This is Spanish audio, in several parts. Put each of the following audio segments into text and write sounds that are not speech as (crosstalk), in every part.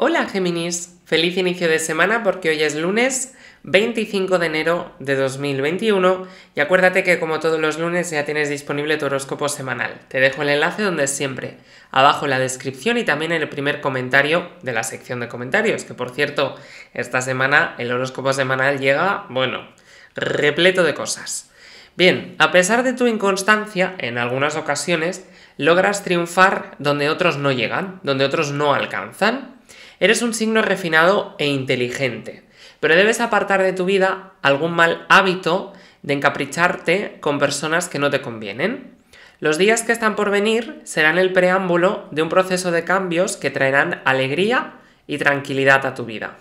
Hola Géminis, feliz inicio de semana porque hoy es lunes 25 de enero de 2021 y acuérdate que como todos los lunes ya tienes disponible tu horóscopo semanal. Te dejo el enlace donde siempre, abajo en la descripción y también en el primer comentario de la sección de comentarios, que por cierto, esta semana el horóscopo semanal llega, bueno, repleto de cosas. Bien, a pesar de tu inconstancia, en algunas ocasiones logras triunfar donde otros no llegan, donde otros no alcanzan. Eres un signo refinado e inteligente, pero debes apartar de tu vida algún mal hábito de encapricharte con personas que no te convienen. Los días que están por venir serán el preámbulo de un proceso de cambios que traerán alegría y tranquilidad a tu vida.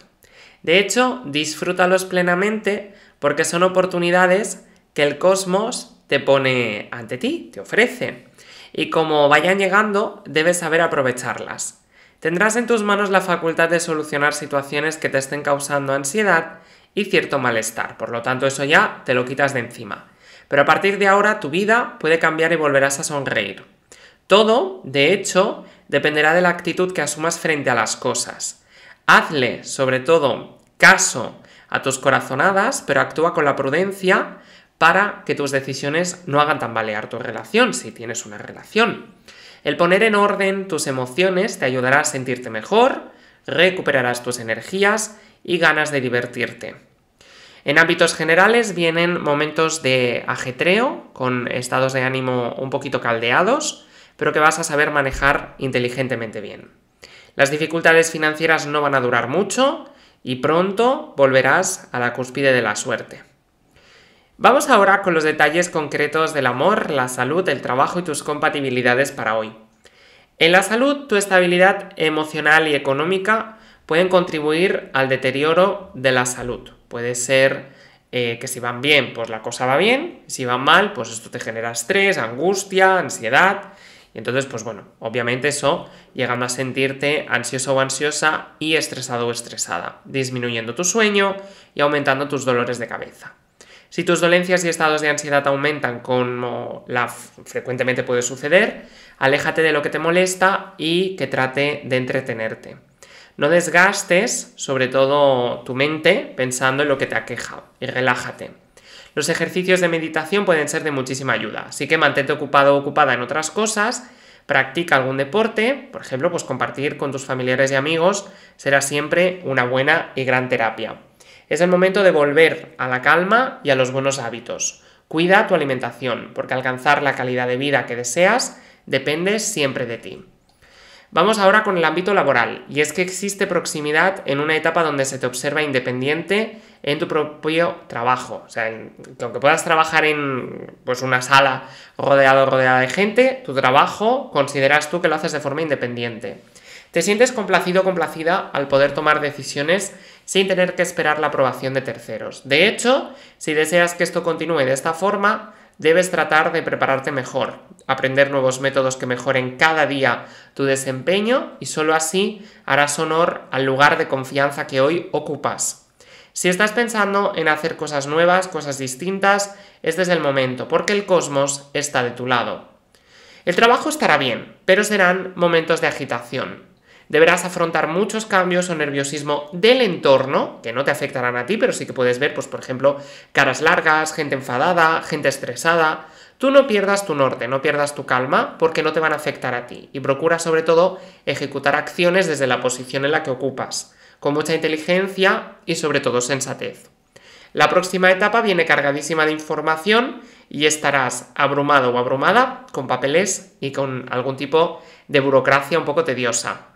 De hecho, disfrútalos plenamente porque son oportunidades que el cosmos te pone ante ti, te ofrece. Y como vayan llegando, debes saber aprovecharlas. Tendrás en tus manos la facultad de solucionar situaciones que te estén causando ansiedad y cierto malestar, por lo tanto eso ya te lo quitas de encima. Pero a partir de ahora tu vida puede cambiar y volverás a sonreír. Todo, de hecho, dependerá de la actitud que asumas frente a las cosas. Hazle, sobre todo, caso a tus corazonadas, pero actúa con la prudencia para que tus decisiones no hagan tambalear tu relación, si tienes una relación. El poner en orden tus emociones te ayudará a sentirte mejor, recuperarás tus energías y ganas de divertirte. En ámbitos generales vienen momentos de ajetreo, con estados de ánimo un poquito caldeados, pero que vas a saber manejar inteligentemente bien. Las dificultades financieras no van a durar mucho y pronto volverás a la cúspide de la suerte. Vamos ahora con los detalles concretos del amor, la salud, el trabajo y tus compatibilidades para hoy. En la salud, tu estabilidad emocional y económica pueden contribuir al deterioro de la salud. Puede ser eh, que si van bien, pues la cosa va bien, si van mal, pues esto te genera estrés, angustia, ansiedad. Y entonces, pues bueno, obviamente eso llegando a sentirte ansioso o ansiosa y estresado o estresada, disminuyendo tu sueño y aumentando tus dolores de cabeza. Si tus dolencias y estados de ansiedad aumentan como la frecuentemente puede suceder, aléjate de lo que te molesta y que trate de entretenerte. No desgastes, sobre todo tu mente, pensando en lo que te aqueja y relájate. Los ejercicios de meditación pueden ser de muchísima ayuda, así que mantente ocupado o ocupada en otras cosas, practica algún deporte, por ejemplo, pues compartir con tus familiares y amigos será siempre una buena y gran terapia. Es el momento de volver a la calma y a los buenos hábitos. Cuida tu alimentación, porque alcanzar la calidad de vida que deseas depende siempre de ti. Vamos ahora con el ámbito laboral, y es que existe proximidad en una etapa donde se te observa independiente en tu propio trabajo. O sea, aunque puedas trabajar en pues, una sala rodeado rodeada de gente, tu trabajo consideras tú que lo haces de forma independiente. Te sientes complacido o complacida al poder tomar decisiones sin tener que esperar la aprobación de terceros. De hecho, si deseas que esto continúe de esta forma, debes tratar de prepararte mejor, aprender nuevos métodos que mejoren cada día tu desempeño y solo así harás honor al lugar de confianza que hoy ocupas. Si estás pensando en hacer cosas nuevas, cosas distintas, este es desde el momento, porque el cosmos está de tu lado. El trabajo estará bien, pero serán momentos de agitación deberás afrontar muchos cambios o nerviosismo del entorno, que no te afectarán a ti, pero sí que puedes ver, pues por ejemplo, caras largas, gente enfadada, gente estresada. Tú no pierdas tu norte, no pierdas tu calma, porque no te van a afectar a ti. Y procura sobre todo ejecutar acciones desde la posición en la que ocupas, con mucha inteligencia y sobre todo sensatez. La próxima etapa viene cargadísima de información y estarás abrumado o abrumada con papeles y con algún tipo de burocracia un poco tediosa.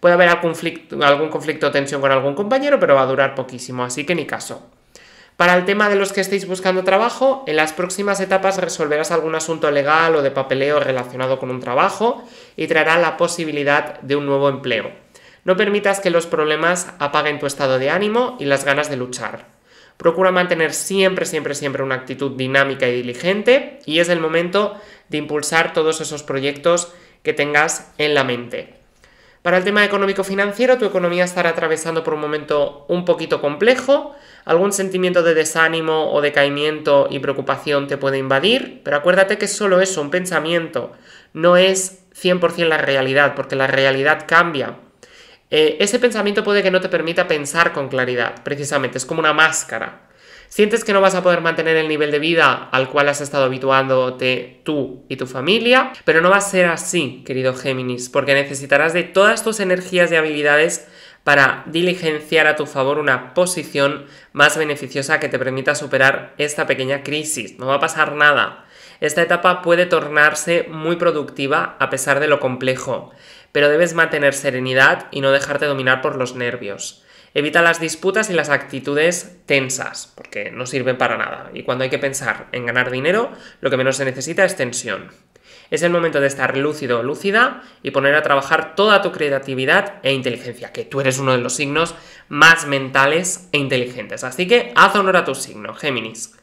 Puede haber algún conflicto, o tensión con algún compañero, pero va a durar poquísimo, así que ni caso. Para el tema de los que estéis buscando trabajo, en las próximas etapas resolverás algún asunto legal o de papeleo relacionado con un trabajo y traerá la posibilidad de un nuevo empleo. No permitas que los problemas apaguen tu estado de ánimo y las ganas de luchar. Procura mantener siempre, siempre, siempre una actitud dinámica y diligente y es el momento de impulsar todos esos proyectos que tengas en la mente. Para el tema económico-financiero, tu economía estará atravesando por un momento un poquito complejo, algún sentimiento de desánimo o decaimiento y preocupación te puede invadir, pero acuérdate que solo eso, un pensamiento, no es 100% la realidad, porque la realidad cambia. Eh, ese pensamiento puede que no te permita pensar con claridad, precisamente, es como una máscara. ¿Sientes que no vas a poder mantener el nivel de vida al cual has estado habituándote tú y tu familia? Pero no va a ser así, querido Géminis, porque necesitarás de todas tus energías y habilidades para diligenciar a tu favor una posición más beneficiosa que te permita superar esta pequeña crisis. No va a pasar nada. Esta etapa puede tornarse muy productiva a pesar de lo complejo, pero debes mantener serenidad y no dejarte dominar por los nervios. Evita las disputas y las actitudes tensas, porque no sirven para nada. Y cuando hay que pensar en ganar dinero, lo que menos se necesita es tensión. Es el momento de estar lúcido o lúcida y poner a trabajar toda tu creatividad e inteligencia, que tú eres uno de los signos más mentales e inteligentes. Así que haz honor a tu signo, Géminis.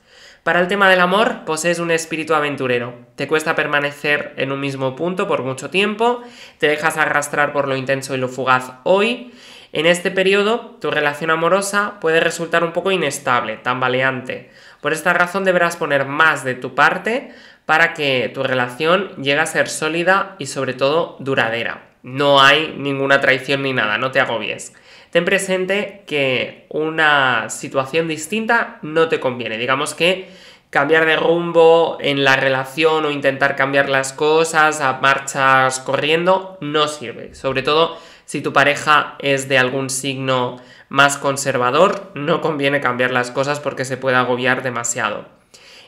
Para el tema del amor, posees un espíritu aventurero. Te cuesta permanecer en un mismo punto por mucho tiempo, te dejas arrastrar por lo intenso y lo fugaz hoy, en este periodo, tu relación amorosa puede resultar un poco inestable, tambaleante. Por esta razón deberás poner más de tu parte para que tu relación llegue a ser sólida y sobre todo duradera. No hay ninguna traición ni nada, no te agobies. Ten presente que una situación distinta no te conviene. Digamos que cambiar de rumbo en la relación o intentar cambiar las cosas a marchas corriendo no sirve. Sobre todo si tu pareja es de algún signo más conservador, no conviene cambiar las cosas porque se puede agobiar demasiado.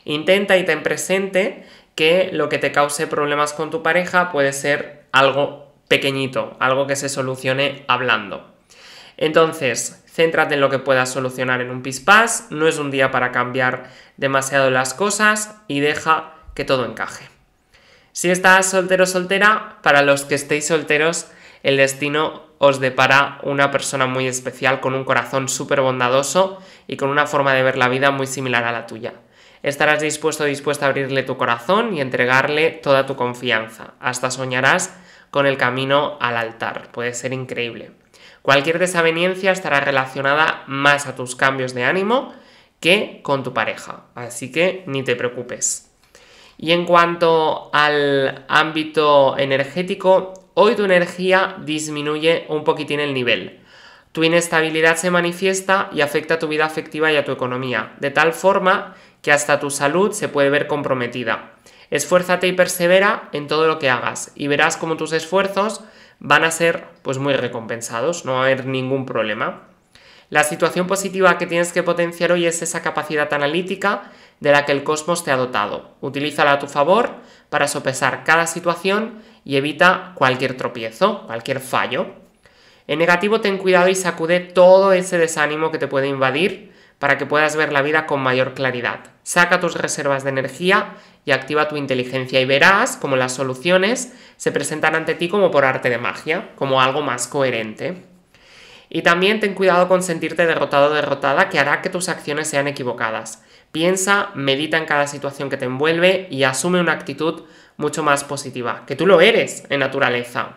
Intenta y ten presente que lo que te cause problemas con tu pareja puede ser algo pequeñito, algo que se solucione hablando. Entonces, céntrate en lo que puedas solucionar en un pispás, no es un día para cambiar demasiado las cosas y deja que todo encaje. Si estás soltero o soltera, para los que estéis solteros, el destino os depara una persona muy especial con un corazón súper bondadoso y con una forma de ver la vida muy similar a la tuya. Estarás dispuesto o dispuesta a abrirle tu corazón y entregarle toda tu confianza. Hasta soñarás con el camino al altar. Puede ser increíble. Cualquier desaveniencia estará relacionada más a tus cambios de ánimo que con tu pareja. Así que ni te preocupes. Y en cuanto al ámbito energético, Hoy tu energía disminuye un poquitín el nivel. Tu inestabilidad se manifiesta y afecta a tu vida afectiva y a tu economía, de tal forma que hasta tu salud se puede ver comprometida. Esfuérzate y persevera en todo lo que hagas y verás cómo tus esfuerzos van a ser pues muy recompensados, no va a haber ningún problema. La situación positiva que tienes que potenciar hoy es esa capacidad analítica de la que el cosmos te ha dotado. Utilízala a tu favor para sopesar cada situación y evita cualquier tropiezo, cualquier fallo. En negativo, ten cuidado y sacude todo ese desánimo que te puede invadir para que puedas ver la vida con mayor claridad. Saca tus reservas de energía y activa tu inteligencia y verás cómo las soluciones se presentan ante ti como por arte de magia, como algo más coherente. Y también ten cuidado con sentirte derrotado o derrotada que hará que tus acciones sean equivocadas. Piensa, medita en cada situación que te envuelve y asume una actitud mucho más positiva, que tú lo eres en naturaleza.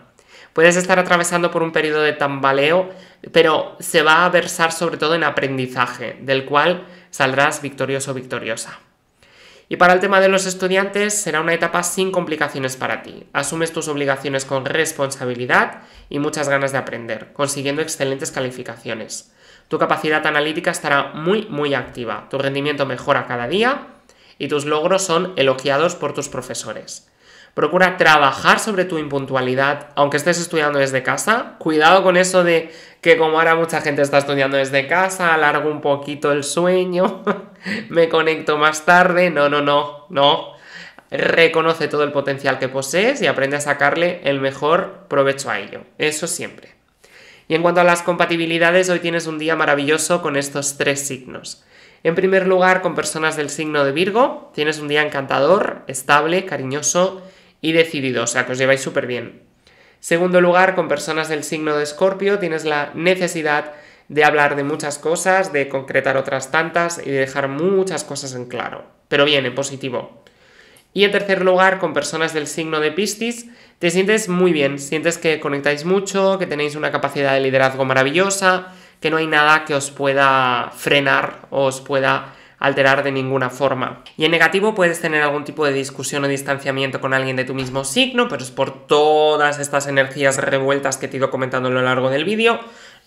Puedes estar atravesando por un periodo de tambaleo, pero se va a versar sobre todo en aprendizaje, del cual saldrás victorioso o victoriosa. Y para el tema de los estudiantes será una etapa sin complicaciones para ti. Asumes tus obligaciones con responsabilidad y muchas ganas de aprender, consiguiendo excelentes calificaciones. Tu capacidad analítica estará muy, muy activa, tu rendimiento mejora cada día y tus logros son elogiados por tus profesores. Procura trabajar sobre tu impuntualidad, aunque estés estudiando desde casa. Cuidado con eso de que como ahora mucha gente está estudiando desde casa, alargo un poquito el sueño, (laughs) me conecto más tarde. No, no, no, no. Reconoce todo el potencial que posees y aprende a sacarle el mejor provecho a ello. Eso siempre. Y en cuanto a las compatibilidades, hoy tienes un día maravilloso con estos tres signos. En primer lugar, con personas del signo de Virgo, tienes un día encantador, estable, cariñoso y decidido, o sea que os lleváis súper bien. Segundo lugar, con personas del signo de Escorpio, tienes la necesidad de hablar de muchas cosas, de concretar otras tantas y de dejar muchas cosas en claro, pero bien, en positivo. Y en tercer lugar, con personas del signo de Piscis, te sientes muy bien, sientes que conectáis mucho, que tenéis una capacidad de liderazgo maravillosa, que no hay nada que os pueda frenar o os pueda alterar de ninguna forma. Y en negativo puedes tener algún tipo de discusión o distanciamiento con alguien de tu mismo signo, pero es por todas estas energías revueltas que te he ido comentando a lo largo del vídeo.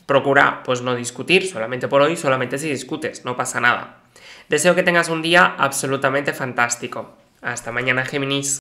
Procura pues no discutir, solamente por hoy, solamente si discutes, no pasa nada. Deseo que tengas un día absolutamente fantástico. Hasta mañana, Géminis.